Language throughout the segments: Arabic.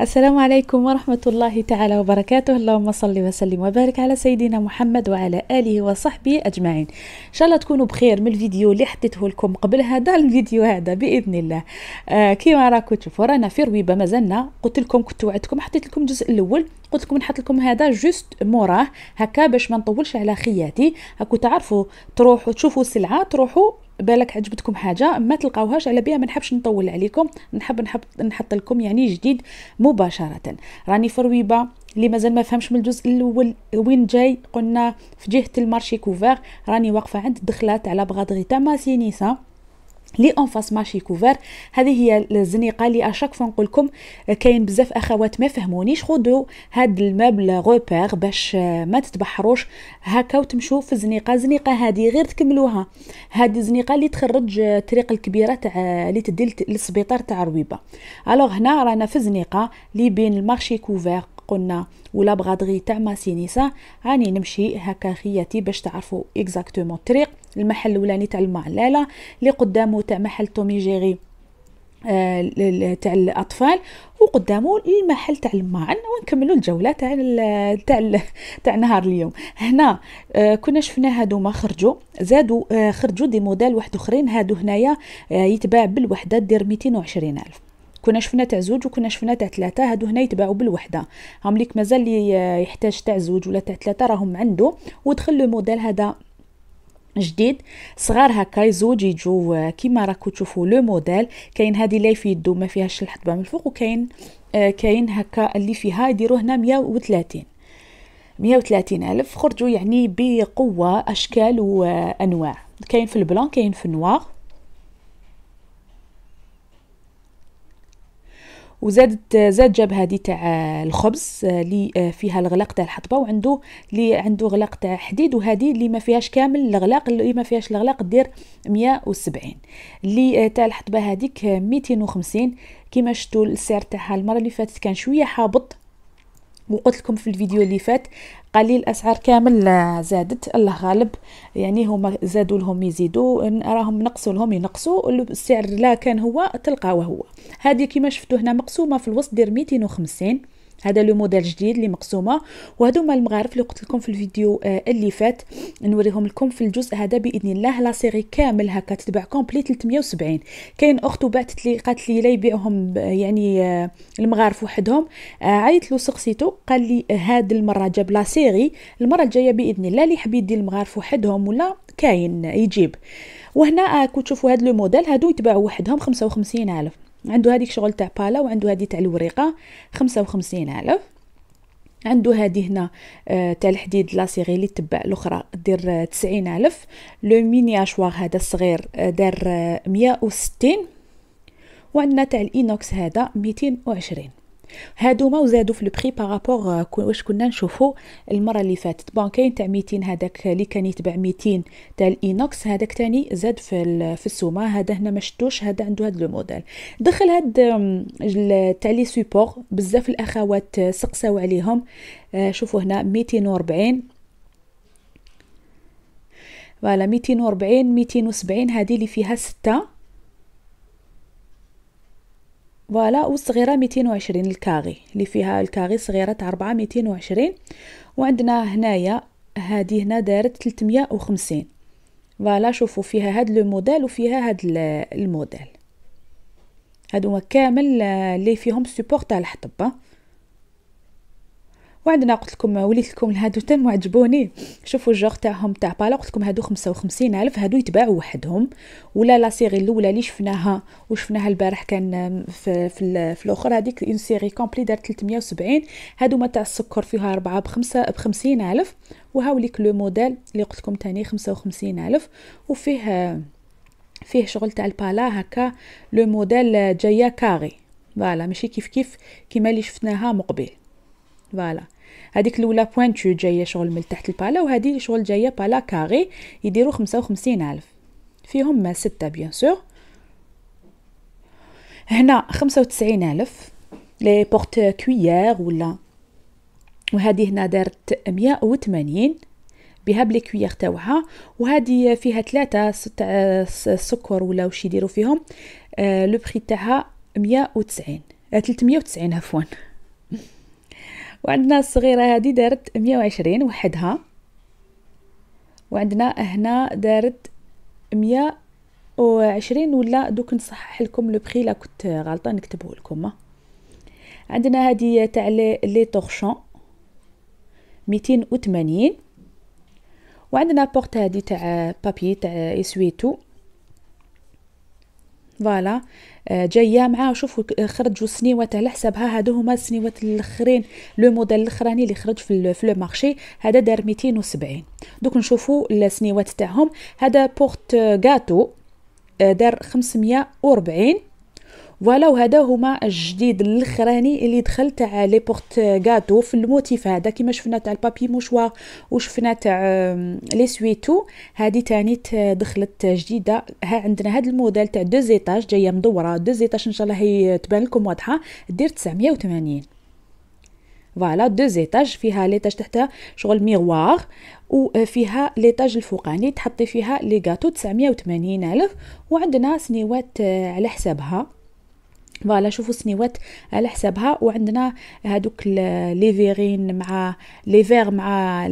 السلام عليكم ورحمة الله تعالى وبركاته اللهم صل وسلم وبارك على سيدنا محمد وعلى آله وصحبه أجمعين إن شاء الله تكونوا بخير من الفيديو اللي حطيته لكم قبل هذا الفيديو هذا بإذن الله آه كيما راكم تشوفوا رانا في رويبة مازلنا قلت لكم كنت وعدتكم حطيت لكم الجزء الأول قلت لكم نحط لكم هذا جوست موراه هكا باش ما نطولش على خياتي هاكو تعرفوا تروحوا تشوفوا السلعة تروحوا بالك عجبتكم حاجه ما تلقاوهاش على بها ما نحبش نطول عليكم نحب نحب نحط لكم يعني جديد مباشره راني فرويبه اللي مازال ما فهمش من الجزء الاول وين جاي قلنا في جهه المارشي كوفير راني واقفه عند الدخله تاع بغادغي بغادري تاع لي اون فاس ماشي كوفر هذه هي الزنيقه اللي اشاك فوا نقول لكم آه، كاين بزاف اخوات ما فهمونيش خذوا هاد المبل غوبير باش آه، ما تتبحروش هكا وتمشوا في الزنيقه الزنيقه هذه غير تكملوها هذه الزنيقه اللي تخرج آه، الطريق الكبيره تاع اللي تدي للسبيطار تاع رويبه الوغ هنا رانا في الزنيقه اللي بين المارشي كوفر قلنا ولا بغادغي تاع ماسينيسا راني نمشي هكا خياتي باش تعرفوا اكزاكتومون الطريق المحل الاولاني تاع المعلالة اللي قدامه تاع محل تومي جيري آه، تاع الاطفال وقدامه المحل تاع الماعن ونكملوا الجوله تاع تاع تاع نهار اليوم هنا آه، كنا شفنا هادو ما خرجوا زادوا آه، خرجوا دي موديل واحد اخرين هادو هنايا يتباع بالوحده دير 220000 الف كنا شفنا تاع زوج وكنا شفنا تاع ثلاثه هادو هنا يتباعوا بالوحده هم ليك مازال لي يحتاج تاع زوج ولا تاع ثلاثه راهم عنده ودخل لو موديل هذا جديد صغار هكا يزوج يجو آه، كيما راكو تشوفوا لو موديل كاين هذه لي في يدو ما فيهاش الحطبه من الفوق وكاين آه كاين هكا اللي فيها يديروا هنا 130 130 الف خرجوا يعني بقوه اشكال وانواع آه، كاين في البلان كاين في النوار وزادت زاد جاب هذه تاع الخبز اللي آه، آه، فيها الغلاق تاع الحطبه وعنده اللي عنده غلاق تاع حديد وهذه اللي ما فيهاش كامل الغلاق اللي ما فيهاش الغلاق دير 170 اللي آه، تاع الحطبه هذيك 250 كيما شفتوا السعر تاعها المره اللي فاتت كان شويه حابط وقلت لكم في الفيديو اللي فات قليل الاسعار كامل زادت الله غالب يعني هما زادوا لهم يزيدوا راهم نقصوا لهم ينقصوا السعر لا كان هو تلقاه هو هذه كما شفتوا هنا مقسومه في الوسط دير 250 هذا لو موديل جديد اللي مقسومه وهذوما المغارف اللي قلت لكم في الفيديو آه، اللي فات نوريهم لكم في الجزء هذا باذن الله لا سيري كامل هكا تتباع كومبلي 370 كاين اخت وبعثت لي قالت لي لا يبيعهم آه، يعني آه، المغارف وحدهم عيط له سقسيتو قال لي هاد المره جاب لا سيري المره الجايه باذن الله اللي حبيت يدير المغارف وحدهم ولا كاين يجيب وهنا كنت تشوفوا هاد لو موديل هادو يتباعوا وحدهم 55000 الف عنده هذيك شغل تاع بالا وعنده هذه تاع الوريقه خمسة ألف عنده هذه هنا آه، تاع الحديد لاسيغي اللي تبع الاخرى دير آه، تسعين ألف لو ميني اشواغ هذا الصغير آه، دار 160 وعندنا تاع الإينوكس هذا ميتين هادو ما وزادوا في البري بارابور آه، واش كنا نشوفو المره اللي فاتت بون كاين تاع 200 هذاك اللي كان يتبع 200 تاع الاينوكس هذاك تاني زاد في في السومه هذا هنا ما شتوش هذا عنده هذا لو موديل دخل هاد تاع لي سوبور بزاف الاخوات آه، سقساو عليهم آه، شوفوا هنا 240 فوالا 240 270 هذه اللي فيها 6 فوالا والصغيرة 220 الكاغي اللي فيها الكاغي صغيرة تاع 4 220 وعندنا هنايا هذه هنا دارت 350 فوالا شوفوا فيها هاد لو موديل وفيها هاد الموديل هادو كامل آه، اللي فيهم سوبورت تاع الحطبه آه. وعندنا قلت لكم وليت لكم هادو تم عجبوني شوفوا الجوغ تاعهم تاع بالا قلت لكم هادو 55 الف هادو يتباعوا وحدهم ولا لا سيري الاولى اللي شفناها وشفناها البارح كان في في, في الاخر هذيك اون سيري كومبلي دار 370 هادو ما تاع السكر فيها أربعة بخمسة ب الف وهاوليك لو موديل اللي قلت لكم ثاني الف وفيه فيه شغل تاع البالا هكا لو موديل جايه كاري فوالا ماشي كيف كيف كيما اللي شفناها مقبل فوالا هذيك الاولى بوينتو جايه شغل من تحت البالا وهذه شغل جايه بالا كاري يديروا خمسة فيهم الف فيهم ستة بيان سور هنا خمسة الف لي بورت كويير ولا وهذه هنا دارت 180 بها بلي كويير تاوعها وهذه فيها ثلاثة ست آه، سكر ولا واش يديروا فيهم آه، لو بري تاعها 190 390 آه، عفوا وعندنا الصغيره هذه دارت 120 وحدها وعندنا هنا دارت 120 ولا دوك نصحح لكم لو بري لا كنت غلطه نكتبه لكم عندنا هذه تاع لي تورشون 280 وعندنا بورت هذه تاع بابي تاع اسويتو فوالا آه، جايه معاه شوفوا آه، خرجوا سنيوات على حسابها هادو هما السنيوات الاخرين لو موديل الاخراني اللي خرج في لو مارشي هذا دار 270 دوك نشوفوا السنيوات تاعهم هذا بورت آه، غاتو دار 540 فوالا وهذا هما الجديد الاخراني اللي دخل تاع لي بورت غاتو في الموتيف هذا كما شفنا تاع البابي مشوار وشفنا تاع لي سويتو هذه تاني دخلت جديده ها عندنا هذا الموديل تاع دو زيتاج جايه مدوره دو زيتاج ان شاء الله هي تبان لكم واضحه دير 980 فوالا دو زيتاج فيها ليتاج تحتها شغل ميغوار وفيها آه، ليتاج الفوقاني تحطي فيها لي غاتو 980 الف وعندنا سنيوات آه، على حسابها فوالا شوفوا سنيوات على حسابها وعندنا هادوك لي فيرين مع لي فيغ مع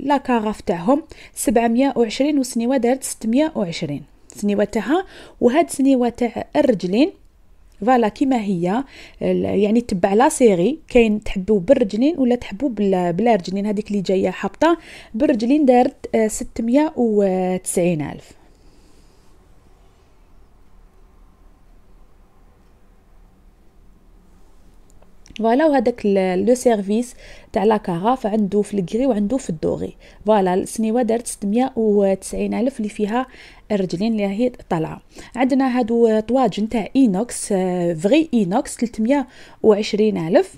لا كاراف تاعهم 720 والسنيوه دارت 620 السنيوه تاعها وهاد سنيوه تاع الرجلين فوالا كيما هي يعني تبع لا سيري كاين تحبوا بالرجلين ولا تحبوا بلا رجلين هذيك اللي جايه حابطه بالرجلين دارت 690 الف فوالا وهداك لو سيرفيس تاع كاراف عنده في الكري وعنده في الدوغي فوالا السنيوه دارت 690 الف اللي فيها الرجلين اللي هي طالعه عندنا هادو طواجن تاع اينوكس آه، فغي اينوكس 320 الف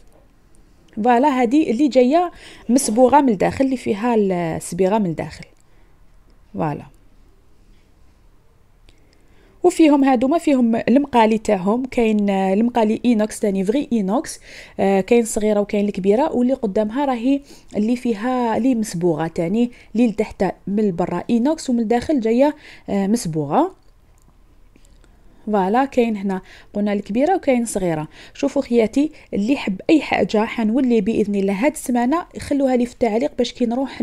فوالا هادي اللي جايه مصبوغه من الداخل اللي فيها الصبيغه من الداخل فوالا وفيهم هادوما فيهم المقالي تاعهم كاين آه، المقالي اينوكس تاني فغي اينوكس آه، كاين صغيره وكاين الكبيره واللي قدامها راهي اللي فيها اللي مسبوغه تاني اللي لتحت من برا اينوكس ومن الداخل جايه آه، مسبوغه فوالا كاين هنا قلنا الكبيره وكاين صغيره شوفوا خياتي اللي يحب اي حاجه حنولي باذن الله هاد السمانه يخلوها لي في التعليق باش كي نروح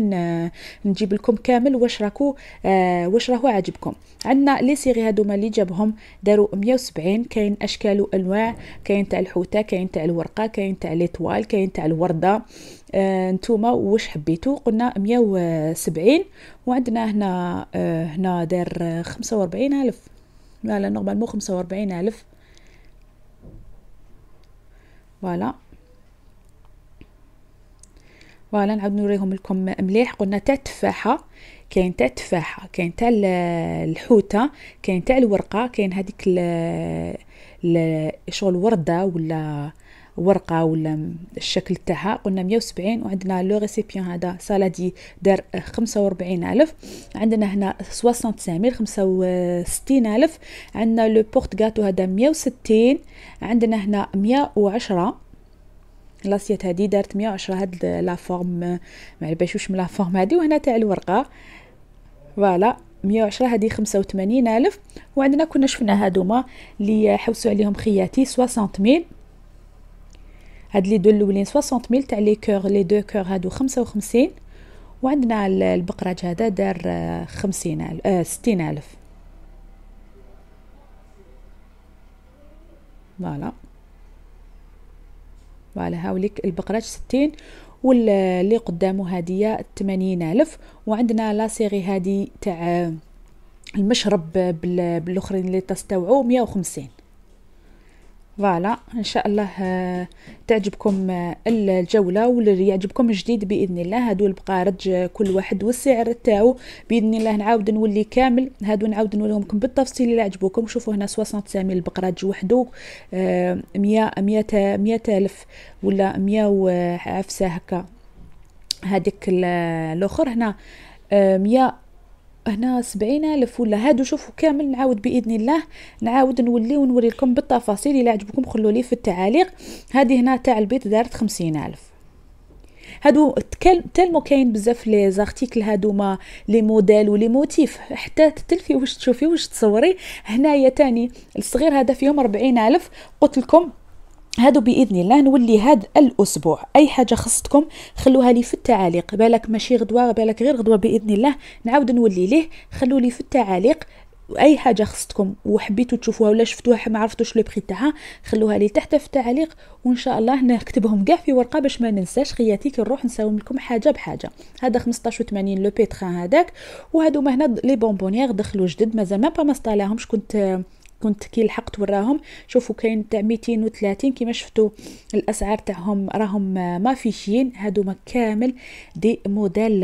نجيب لكم كامل واش راكو آه، واش راهو عاجبكم عندنا لي سيغي هادوما اللي جابهم داروا 170 كاين اشكال وانواع كاين تاع الحوته كاين تاع الورقه كاين تاع ليطوال كاين تاع الورده آه، نتوما واش حبيتو قلنا 170 وعندنا هنا آه، هنا دار 45000 لا لا نورمالمون خمسة وربعين ألف فوالا فوالا نعاود نوريهم لكم مليح قلنا تاع التفاحه كاين تاع التفاحه كاين تاع الحوته كاين تاع الورقه كاين هذيك شغل ورده ولا ورقه ولا الشكل تاعها قلنا 170 وعندنا لو ريسيبيون هذا سالادي دار 45000 عندنا هنا 65000 65000 عندنا لو بورت غاتو هذا 160 عندنا هنا 110 لاسيت هذه دارت 110 هاد لا فورم ما علباش واش من لا فورم هذه وهنا تاع الورقه فوالا 110 هذه 85000 وعندنا كنا شفنا هادوما اللي حوسوا عليهم خياتي 60000 هاد لي دو لولين 60 ميل تاع لي كور لي دو كور هادو 55 وعندنا البقراج هذا دار 50 آه، الف آه ستين الف فوالا فوالا هاوليك البقراج 60 واللي قدامه هادية تمانين الف وعندنا لا سيري هادي تاع آه، المشرب بالاخرين اللي تستوعوا 150 فوالا ان شاء الله آه، تعجبكم آه، الجوله واللي يعجبكم الجديد باذن الله هادو البقارج كل واحد والسعر تاعو باذن الله نعاود نولي كامل هادو نعاود نوريهمكم بالتفصيل اللي عجبوكم شوفوا هنا 60 سامي البقرج وحده آه، 100 100 100000 ولا 100 عفسه هكا هذيك الاخر هنا 100 هنا سبعين ألف ولا هادو شوفوا كامل نعاود بإذن الله نعاود نولي ونوري لكم بالتفاصيل إلا عجبكم خلوا لي في التعاليق هذه هنا تاع البيت دارت خمسين ألف هادو تالمو كاين بزاف لي زارتيكل هادوما ما لي موديل ولي موتيف حتى تتلفي واش تشوفي واش تصوري هنايا تاني الصغير هذا فيهم 40000 قلت لكم هادو باذن الله نولي هاد الاسبوع اي حاجه خصتكم خلوها لي في التعاليق بالك ماشي غدوه بالك غير غدوه باذن الله نعاود نولي ليه خلو لي في التعاليق اي حاجه خصتكم وحبيتوا تشوفوها ولا شفتوها ما عرفتوش لو بري تاعها خلوها لي تحت في التعاليق وان شاء الله نكتبهم كاع في ورقه باش ما ننساش خياتي كي نروح نساوم لكم حاجه بحاجه هذا 1580 لو بيترا هذاك وهادو هنا لي بونبونيير دخلوا جدد مازال ما با ما كنت كنت كي لحقت وراهم شوفوا كاين تاع 230 كيما شفتوا الاسعار تاعهم راهم ما فيشين هادو كامل دي موديل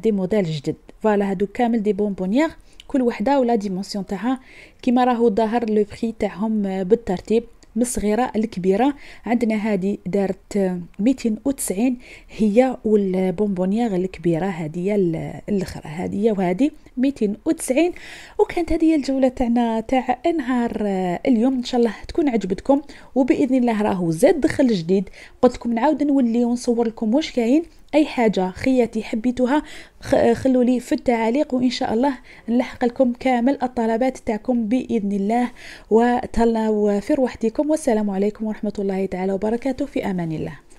دي موديل جدد فوالا هادو كامل دي بونبونيير كل وحده ولا ديمونسيون تاعها كيما راهو ظاهر لو بري تاعهم بالترتيب من الصغيره الكبيرة عندنا هذه دارت 290 هي والبونبونيير الكبيره هذه الاخرى هذه وهذه 290 وكانت هذه الجوله تاعنا تاع نهار اليوم ان شاء الله تكون عجبتكم وباذن الله راهو زاد دخل جديد قلت لكم نعاود نولي ونصور لكم واش كاين اي حاجه خياتي حبيتوها خلوا لي في التعاليق وان شاء الله نلحق لكم كامل الطلبات تاعكم باذن الله وتهلاو في روحتكم والسلام عليكم ورحمه الله تعالى وبركاته في امان الله